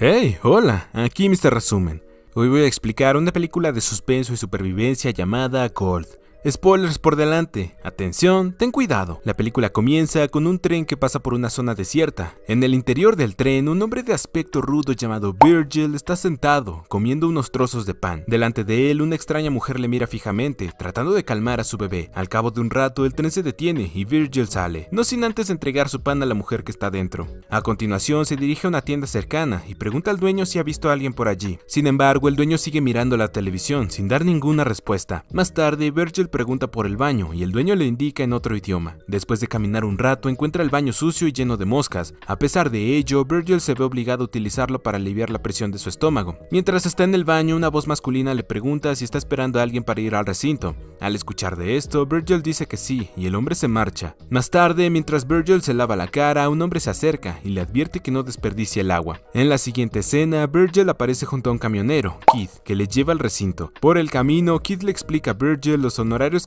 Hey, hola, aquí Mr. Resumen. Hoy voy a explicar una película de suspenso y supervivencia llamada Cold. Spoilers por delante, atención, ten cuidado. La película comienza con un tren que pasa por una zona desierta. En el interior del tren, un hombre de aspecto rudo llamado Virgil está sentado, comiendo unos trozos de pan. Delante de él, una extraña mujer le mira fijamente, tratando de calmar a su bebé. Al cabo de un rato, el tren se detiene y Virgil sale, no sin antes entregar su pan a la mujer que está dentro. A continuación, se dirige a una tienda cercana y pregunta al dueño si ha visto a alguien por allí. Sin embargo, el dueño sigue mirando la televisión, sin dar ninguna respuesta. Más tarde, Virgil pregunta por el baño y el dueño le indica en otro idioma. Después de caminar un rato, encuentra el baño sucio y lleno de moscas. A pesar de ello, Virgil se ve obligado a utilizarlo para aliviar la presión de su estómago. Mientras está en el baño, una voz masculina le pregunta si está esperando a alguien para ir al recinto. Al escuchar de esto, Virgil dice que sí y el hombre se marcha. Más tarde, mientras Virgil se lava la cara, un hombre se acerca y le advierte que no desperdicie el agua. En la siguiente escena, Virgil aparece junto a un camionero, Keith, que le lleva al recinto. Por el camino, Keith le explica a Virgil los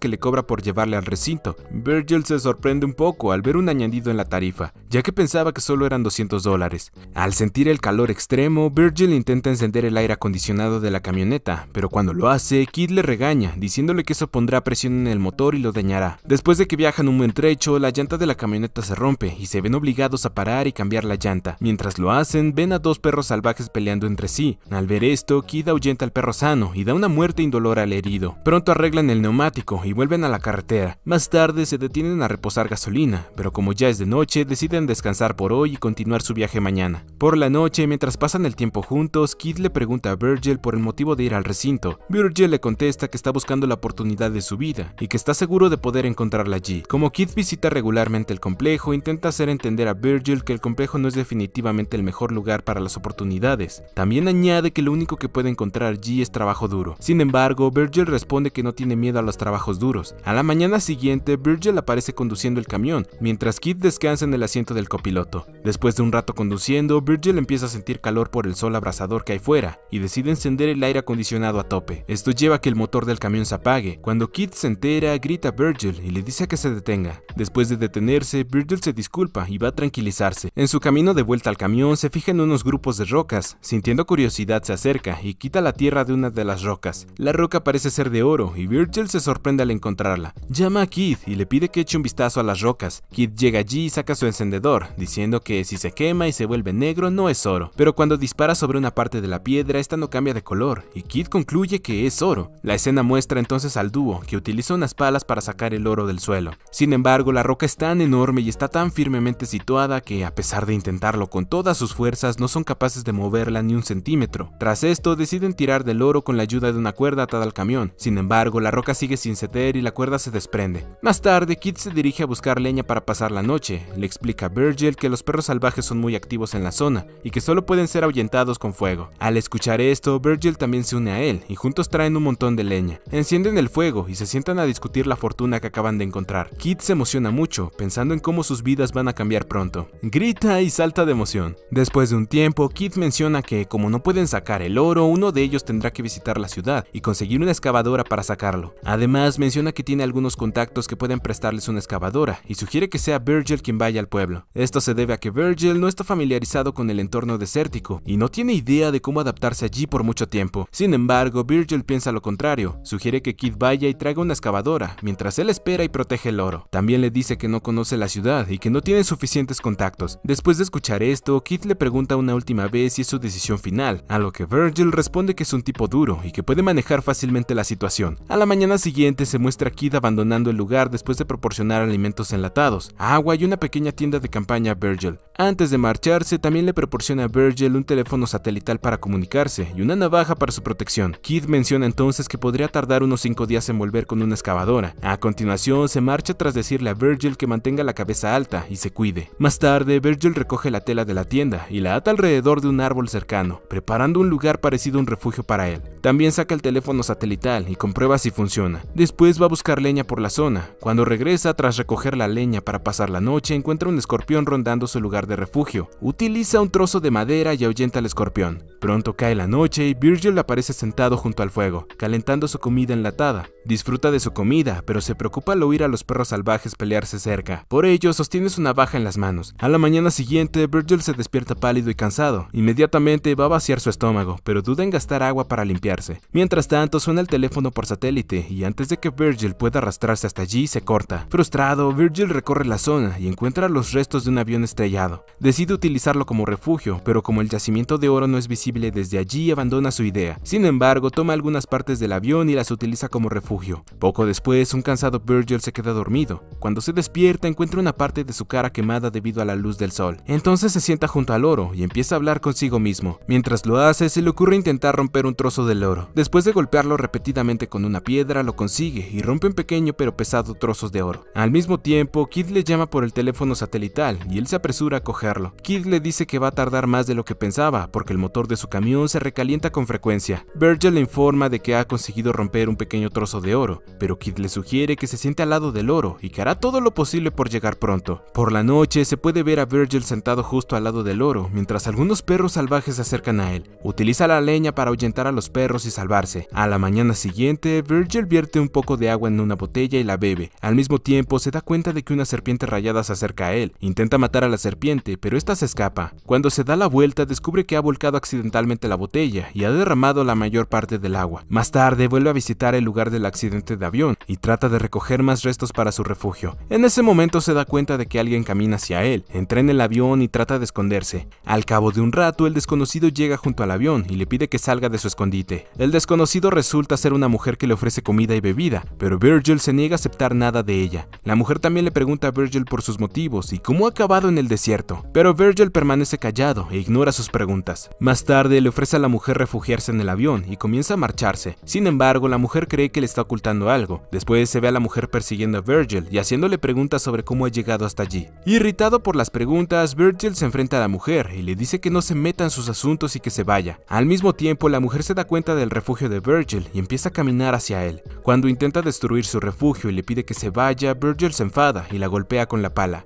que le cobra por llevarle al recinto. Virgil se sorprende un poco al ver un añadido en la tarifa, ya que pensaba que solo eran 200 dólares. Al sentir el calor extremo, Virgil intenta encender el aire acondicionado de la camioneta, pero cuando lo hace, Kid le regaña, diciéndole que eso pondrá presión en el motor y lo dañará. Después de que viajan un buen trecho, la llanta de la camioneta se rompe y se ven obligados a parar y cambiar la llanta. Mientras lo hacen, ven a dos perros salvajes peleando entre sí. Al ver esto, Kid ahuyenta al perro sano y da una muerte indolor al herido. Pronto arreglan el neumático y vuelven a la carretera. Más tarde se detienen a reposar gasolina, pero como ya es de noche, deciden descansar por hoy y continuar su viaje mañana. Por la noche, mientras pasan el tiempo juntos, Kid le pregunta a Virgil por el motivo de ir al recinto. Virgil le contesta que está buscando la oportunidad de su vida y que está seguro de poder encontrarla allí. Como Kid visita regularmente el complejo, intenta hacer entender a Virgil que el complejo no es definitivamente el mejor lugar para las oportunidades. También añade que lo único que puede encontrar allí es trabajo duro. Sin embargo, Virgil responde que no tiene miedo a los trabajos trabajos duros. A la mañana siguiente, Virgil aparece conduciendo el camión, mientras Kit descansa en el asiento del copiloto. Después de un rato conduciendo, Virgil empieza a sentir calor por el sol abrasador que hay fuera, y decide encender el aire acondicionado a tope. Esto lleva a que el motor del camión se apague. Cuando Kit se entera, grita a Virgil y le dice que se detenga. Después de detenerse, Virgil se disculpa y va a tranquilizarse. En su camino de vuelta al camión, se fija en unos grupos de rocas. Sintiendo curiosidad, se acerca y quita la tierra de una de las rocas. La roca parece ser de oro y Virgil se sorprende sorprende al encontrarla. Llama a Kid y le pide que eche un vistazo a las rocas. Kid llega allí y saca su encendedor, diciendo que si se quema y se vuelve negro no es oro, pero cuando dispara sobre una parte de la piedra esta no cambia de color y Kid concluye que es oro. La escena muestra entonces al dúo, que utiliza unas palas para sacar el oro del suelo. Sin embargo, la roca es tan enorme y está tan firmemente situada que a pesar de intentarlo con todas sus fuerzas no son capaces de moverla ni un centímetro. Tras esto deciden tirar del oro con la ayuda de una cuerda atada al camión, sin embargo la roca sigue sin ceder y la cuerda se desprende. Más tarde, Kit se dirige a buscar leña para pasar la noche. Le explica a Virgil que los perros salvajes son muy activos en la zona y que solo pueden ser ahuyentados con fuego. Al escuchar esto, Virgil también se une a él y juntos traen un montón de leña. Encienden el fuego y se sientan a discutir la fortuna que acaban de encontrar. Kit se emociona mucho, pensando en cómo sus vidas van a cambiar pronto. Grita y salta de emoción. Después de un tiempo, Kit menciona que como no pueden sacar el oro, uno de ellos tendrá que visitar la ciudad y conseguir una excavadora para sacarlo. Además, menciona que tiene algunos contactos que pueden prestarles una excavadora y sugiere que sea Virgil quien vaya al pueblo. Esto se debe a que Virgil no está familiarizado con el entorno desértico y no tiene idea de cómo adaptarse allí por mucho tiempo. Sin embargo, Virgil piensa lo contrario, sugiere que kit vaya y traiga una excavadora, mientras él espera y protege el oro. También le dice que no conoce la ciudad y que no tiene suficientes contactos. Después de escuchar esto, kit le pregunta una última vez si es su decisión final, a lo que Virgil responde que es un tipo duro y que puede manejar fácilmente la situación. A la mañana siguiente, se muestra a Kid abandonando el lugar después de proporcionar alimentos enlatados, agua y una pequeña tienda de campaña a Virgil. Antes de marcharse, también le proporciona a Virgil un teléfono satelital para comunicarse y una navaja para su protección. Kid menciona entonces que podría tardar unos 5 días en volver con una excavadora. A continuación, se marcha tras decirle a Virgil que mantenga la cabeza alta y se cuide. Más tarde, Virgil recoge la tela de la tienda y la ata alrededor de un árbol cercano, preparando un lugar parecido a un refugio para él. También saca el teléfono satelital y comprueba si funciona. Después va a buscar leña por la zona. Cuando regresa, tras recoger la leña para pasar la noche, encuentra un escorpión rondando su lugar de refugio. Utiliza un trozo de madera y ahuyenta al escorpión. Pronto cae la noche y Virgil aparece sentado junto al fuego, calentando su comida enlatada. Disfruta de su comida, pero se preocupa al oír a los perros salvajes pelearse cerca. Por ello, sostiene su navaja en las manos. A la mañana siguiente, Virgil se despierta pálido y cansado. Inmediatamente va a vaciar su estómago, pero duda en gastar agua para limpiarse. Mientras tanto, suena el teléfono por satélite, y antes de que Virgil pueda arrastrarse hasta allí, se corta. Frustrado, Virgil recorre la zona y encuentra los restos de un avión estrellado. Decide utilizarlo como refugio, pero como el yacimiento de oro no es visible desde allí, abandona su idea. Sin embargo, toma algunas partes del avión y las utiliza como refugio poco después, un cansado Virgil se queda dormido. Cuando se despierta, encuentra una parte de su cara quemada debido a la luz del sol. Entonces se sienta junto al oro y empieza a hablar consigo mismo. Mientras lo hace, se le ocurre intentar romper un trozo del oro. Después de golpearlo repetidamente con una piedra, lo consigue y rompe un pequeño pero pesado trozos de oro. Al mismo tiempo, Kid le llama por el teléfono satelital y él se apresura a cogerlo. Kid le dice que va a tardar más de lo que pensaba porque el motor de su camión se recalienta con frecuencia. Virgil le informa de que ha conseguido romper un pequeño trozo de oro, pero Kid le sugiere que se siente al lado del oro y que hará todo lo posible por llegar pronto. Por la noche se puede ver a Virgil sentado justo al lado del oro, mientras algunos perros salvajes se acercan a él. Utiliza la leña para ahuyentar a los perros y salvarse. A la mañana siguiente, Virgil vierte un poco de agua en una botella y la bebe. Al mismo tiempo, se da cuenta de que una serpiente rayada se acerca a él. Intenta matar a la serpiente, pero esta se escapa. Cuando se da la vuelta, descubre que ha volcado accidentalmente la botella y ha derramado la mayor parte del agua. Más tarde, vuelve a visitar el lugar de la accidente de avión y trata de recoger más restos para su refugio. En ese momento se da cuenta de que alguien camina hacia él, entra en el avión y trata de esconderse. Al cabo de un rato, el desconocido llega junto al avión y le pide que salga de su escondite. El desconocido resulta ser una mujer que le ofrece comida y bebida, pero Virgil se niega a aceptar nada de ella. La mujer también le pregunta a Virgil por sus motivos y cómo ha acabado en el desierto, pero Virgil permanece callado e ignora sus preguntas. Más tarde le ofrece a la mujer refugiarse en el avión y comienza a marcharse. Sin embargo, la mujer cree que le está ocultando algo. Después se ve a la mujer persiguiendo a Virgil y haciéndole preguntas sobre cómo ha llegado hasta allí. Irritado por las preguntas, Virgil se enfrenta a la mujer y le dice que no se meta en sus asuntos y que se vaya. Al mismo tiempo, la mujer se da cuenta del refugio de Virgil y empieza a caminar hacia él. Cuando intenta destruir su refugio y le pide que se vaya, Virgil se enfada y la golpea con la pala.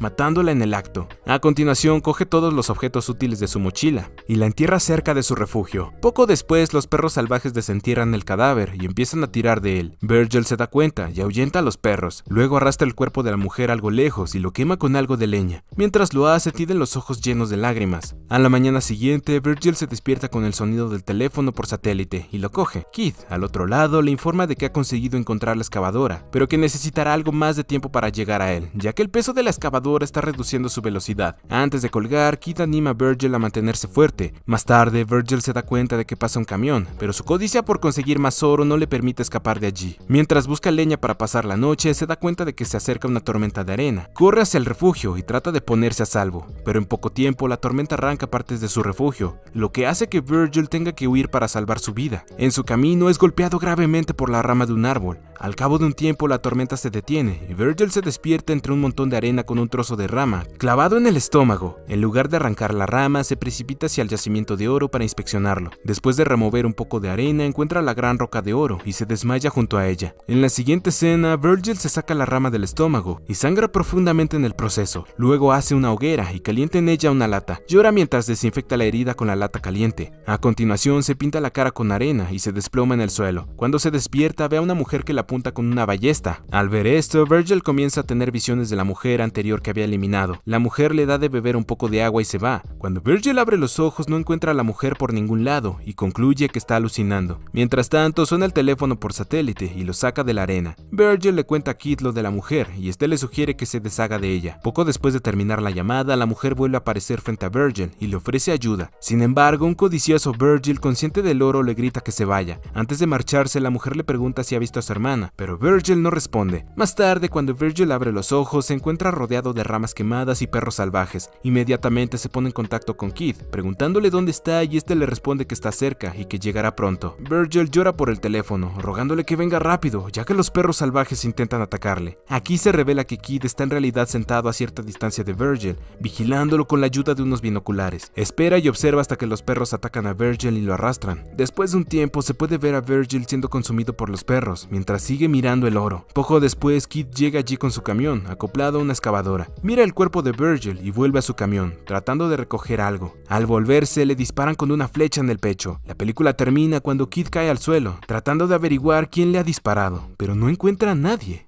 matándola en el acto. A continuación, coge todos los objetos útiles de su mochila y la entierra cerca de su refugio. Poco después, los perros salvajes desentierran el cadáver y empiezan a tirar de él. Virgil se da cuenta y ahuyenta a los perros. Luego arrastra el cuerpo de la mujer algo lejos y lo quema con algo de leña. Mientras lo hace, tienen los ojos llenos de lágrimas. A la mañana siguiente, Virgil se despierta con el sonido del teléfono por satélite y lo coge. Keith, al otro lado, le informa de que ha conseguido encontrar la excavadora, pero que necesitará algo más de tiempo para llegar a él, ya que el peso de la excavadora está reduciendo su velocidad. Antes de colgar, Kid anima a Virgil a mantenerse fuerte. Más tarde, Virgil se da cuenta de que pasa un camión, pero su codicia por conseguir más oro no le permite escapar de allí. Mientras busca leña para pasar la noche, se da cuenta de que se acerca una tormenta de arena. Corre hacia el refugio y trata de ponerse a salvo, pero en poco tiempo la tormenta arranca partes de su refugio, lo que hace que Virgil tenga que huir para salvar su vida. En su camino es golpeado gravemente por la rama de un árbol. Al cabo de un tiempo la tormenta se detiene y Virgil se despierta entre un montón de arena con un trozo de rama, clavado en el estómago. En lugar de arrancar la rama, se precipita hacia el yacimiento de oro para inspeccionarlo. Después de remover un poco de arena, encuentra la gran roca de oro y se desmaya junto a ella. En la siguiente escena, Virgil se saca la rama del estómago y sangra profundamente en el proceso. Luego hace una hoguera y calienta en ella una lata. Llora mientras desinfecta la herida con la lata caliente. A continuación, se pinta la cara con arena y se desploma en el suelo. Cuando se despierta, ve a una mujer que la apunta con una ballesta. Al ver esto, Virgil comienza a tener visiones de la mujer anterior que había eliminado. La mujer le da de beber un poco de agua y se va. Cuando Virgil abre los ojos no encuentra a la mujer por ningún lado y concluye que está alucinando. Mientras tanto suena el teléfono por satélite y lo saca de la arena. Virgil le cuenta a Kit lo de la mujer y este le sugiere que se deshaga de ella. Poco después de terminar la llamada, la mujer vuelve a aparecer frente a Virgil y le ofrece ayuda. Sin embargo, un codicioso Virgil, consciente del oro, le grita que se vaya. Antes de marcharse, la mujer le pregunta si ha visto a su hermana, pero Virgil no responde. Más tarde, cuando Virgil abre los ojos, se encuentra rodeado de ramas quemadas y perros salvajes. Inmediatamente se pone en contacto con Kid, preguntándole dónde está y este le responde que está cerca y que llegará pronto. Virgil llora por el teléfono, rogándole que venga rápido, ya que los perros salvajes intentan atacarle. Aquí se revela que Kid está en realidad sentado a cierta distancia de Virgil, vigilándolo con la ayuda de unos binoculares. Espera y observa hasta que los perros atacan a Virgil y lo arrastran. Después de un tiempo se puede ver a Virgil siendo consumido por los perros, mientras sigue mirando el oro. Poco después, Kid llega allí con su camión, acoplado a una excavadora. Mira el cuerpo de Virgil y vuelve a su camión, tratando de recoger algo. Al volverse, le disparan con una flecha en el pecho. La película termina cuando Kid cae al suelo, tratando de averiguar quién le ha disparado, pero no encuentra a nadie.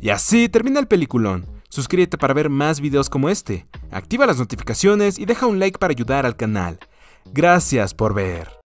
Y así termina el peliculón. Suscríbete para ver más videos como este, activa las notificaciones y deja un like para ayudar al canal. Gracias por ver.